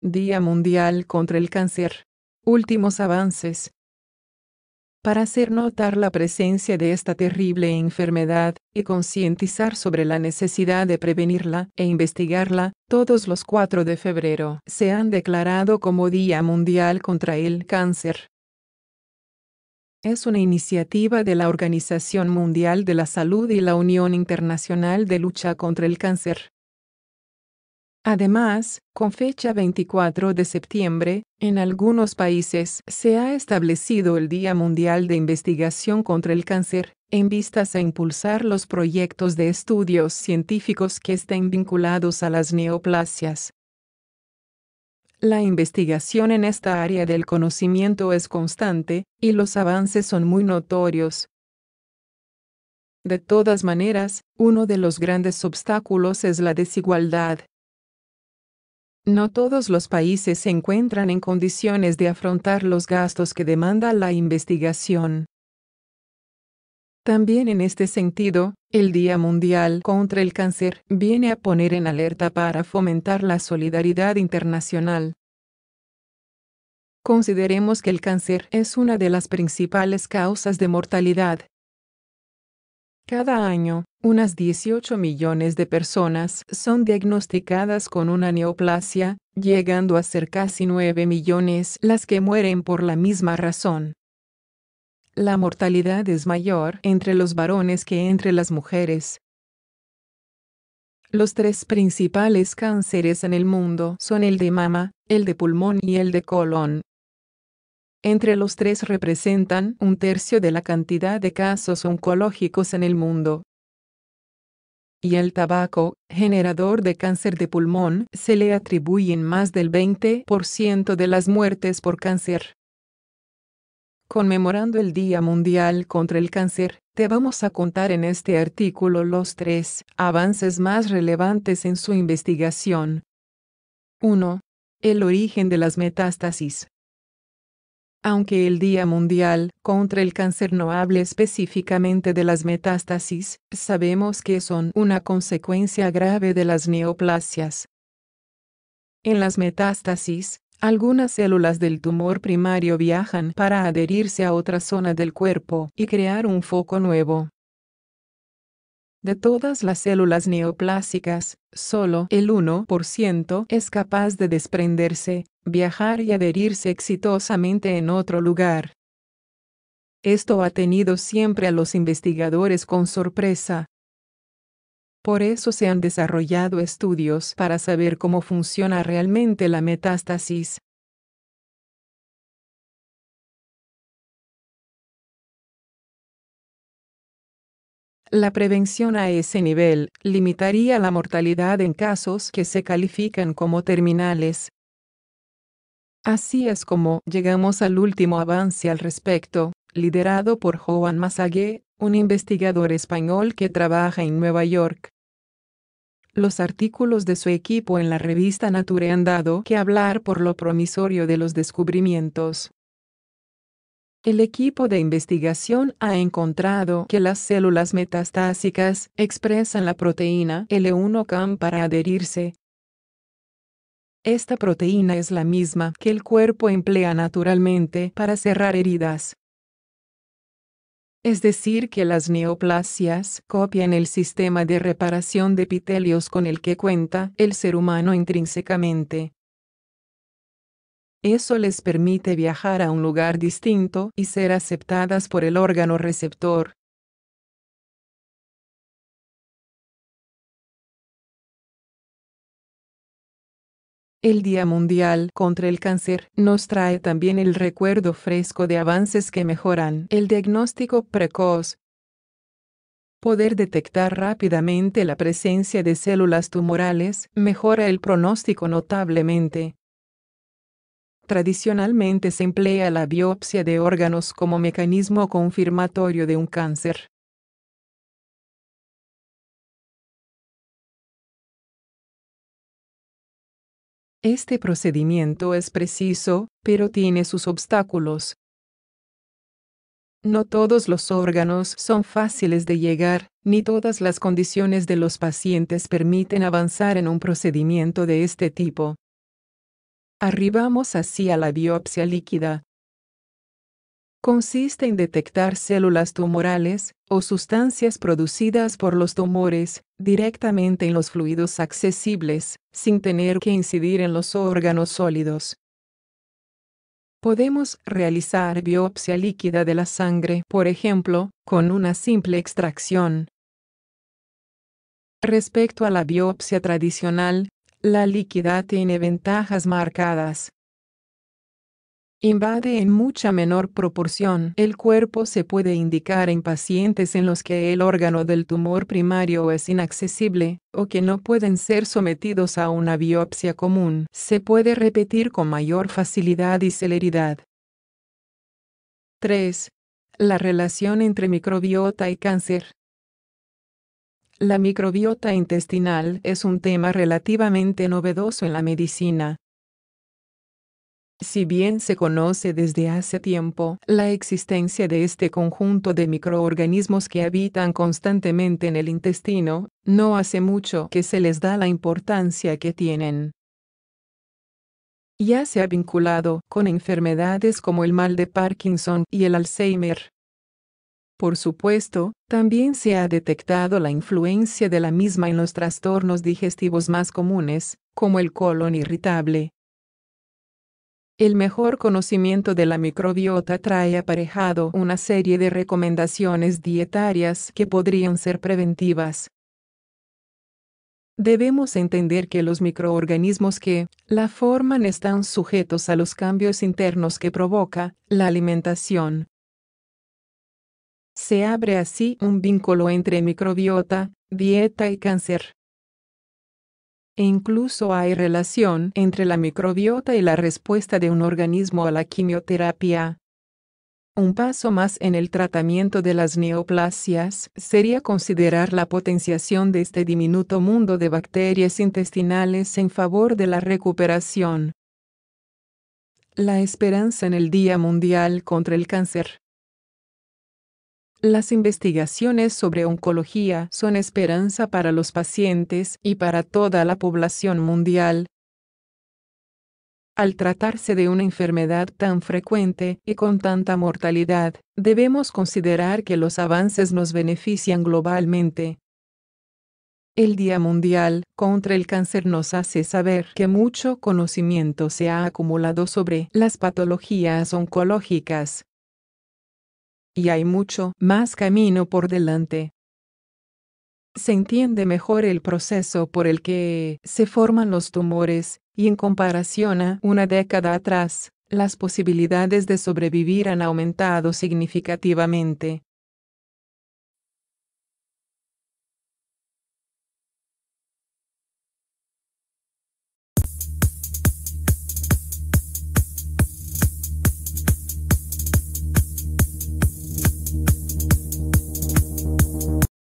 Día Mundial contra el Cáncer. Últimos avances. Para hacer notar la presencia de esta terrible enfermedad y concientizar sobre la necesidad de prevenirla e investigarla, todos los 4 de febrero se han declarado como Día Mundial contra el Cáncer. Es una iniciativa de la Organización Mundial de la Salud y la Unión Internacional de Lucha contra el Cáncer. Además, con fecha 24 de septiembre, en algunos países se ha establecido el Día Mundial de Investigación contra el Cáncer, en vistas a impulsar los proyectos de estudios científicos que estén vinculados a las neoplasias, la investigación en esta área del conocimiento es constante, y los avances son muy notorios. De todas maneras, uno de los grandes obstáculos es la desigualdad. No todos los países se encuentran en condiciones de afrontar los gastos que demanda la investigación. También en este sentido, el Día Mundial contra el Cáncer viene a poner en alerta para fomentar la solidaridad internacional. Consideremos que el cáncer es una de las principales causas de mortalidad. Cada año, unas 18 millones de personas son diagnosticadas con una neoplasia, llegando a ser casi 9 millones las que mueren por la misma razón la mortalidad es mayor entre los varones que entre las mujeres. Los tres principales cánceres en el mundo son el de mama, el de pulmón y el de colon. Entre los tres representan un tercio de la cantidad de casos oncológicos en el mundo. Y el tabaco, generador de cáncer de pulmón, se le atribuyen más del 20% de las muertes por cáncer. Conmemorando el Día Mundial contra el Cáncer, te vamos a contar en este artículo los tres avances más relevantes en su investigación. 1. El origen de las metástasis. Aunque el Día Mundial contra el Cáncer no hable específicamente de las metástasis, sabemos que son una consecuencia grave de las neoplasias. En las metástasis, algunas células del tumor primario viajan para adherirse a otra zona del cuerpo y crear un foco nuevo. De todas las células neoplásicas, solo el 1% es capaz de desprenderse, viajar y adherirse exitosamente en otro lugar. Esto ha tenido siempre a los investigadores con sorpresa, por eso se han desarrollado estudios para saber cómo funciona realmente la metástasis. La prevención a ese nivel limitaría la mortalidad en casos que se califican como terminales. Así es como llegamos al último avance al respecto, liderado por Joan Massagué, un investigador español que trabaja en Nueva York. Los artículos de su equipo en la revista Nature han dado que hablar por lo promisorio de los descubrimientos. El equipo de investigación ha encontrado que las células metastásicas expresan la proteína L1CAM para adherirse. Esta proteína es la misma que el cuerpo emplea naturalmente para cerrar heridas. Es decir, que las neoplasias copian el sistema de reparación de epitelios con el que cuenta el ser humano intrínsecamente. Eso les permite viajar a un lugar distinto y ser aceptadas por el órgano receptor. El Día Mundial contra el Cáncer nos trae también el recuerdo fresco de avances que mejoran el diagnóstico precoz, poder detectar rápidamente la presencia de células tumorales mejora el pronóstico notablemente. Tradicionalmente se emplea la biopsia de órganos como mecanismo confirmatorio de un cáncer. Este procedimiento es preciso, pero tiene sus obstáculos. No todos los órganos son fáciles de llegar, ni todas las condiciones de los pacientes permiten avanzar en un procedimiento de este tipo. Arribamos así a la biopsia líquida, consiste en detectar células tumorales o sustancias producidas por los tumores directamente en los fluidos accesibles, sin tener que incidir en los órganos sólidos. Podemos realizar biopsia líquida de la sangre, por ejemplo, con una simple extracción. Respecto a la biopsia tradicional, la líquida tiene ventajas marcadas, invade en mucha menor proporción. El cuerpo se puede indicar en pacientes en los que el órgano del tumor primario es inaccesible, o que no pueden ser sometidos a una biopsia común. Se puede repetir con mayor facilidad y celeridad. 3. La relación entre microbiota y cáncer. La microbiota intestinal es un tema relativamente novedoso en la medicina, si bien se conoce desde hace tiempo la existencia de este conjunto de microorganismos que habitan constantemente en el intestino, no hace mucho que se les da la importancia que tienen. Ya se ha vinculado con enfermedades como el mal de Parkinson y el Alzheimer. Por supuesto, también se ha detectado la influencia de la misma en los trastornos digestivos más comunes, como el colon irritable, el mejor conocimiento de la microbiota trae aparejado una serie de recomendaciones dietarias que podrían ser preventivas. Debemos entender que los microorganismos que la forman están sujetos a los cambios internos que provoca la alimentación. Se abre así un vínculo entre microbiota, dieta y cáncer. E incluso hay relación entre la microbiota y la respuesta de un organismo a la quimioterapia. Un paso más en el tratamiento de las neoplasias sería considerar la potenciación de este diminuto mundo de bacterias intestinales en favor de la recuperación. La esperanza en el Día Mundial contra el Cáncer. Las investigaciones sobre oncología son esperanza para los pacientes y para toda la población mundial. Al tratarse de una enfermedad tan frecuente y con tanta mortalidad, debemos considerar que los avances nos benefician globalmente. El Día Mundial contra el Cáncer nos hace saber que mucho conocimiento se ha acumulado sobre las patologías oncológicas, y hay mucho más camino por delante. Se entiende mejor el proceso por el que se forman los tumores, y en comparación a una década atrás, las posibilidades de sobrevivir han aumentado significativamente.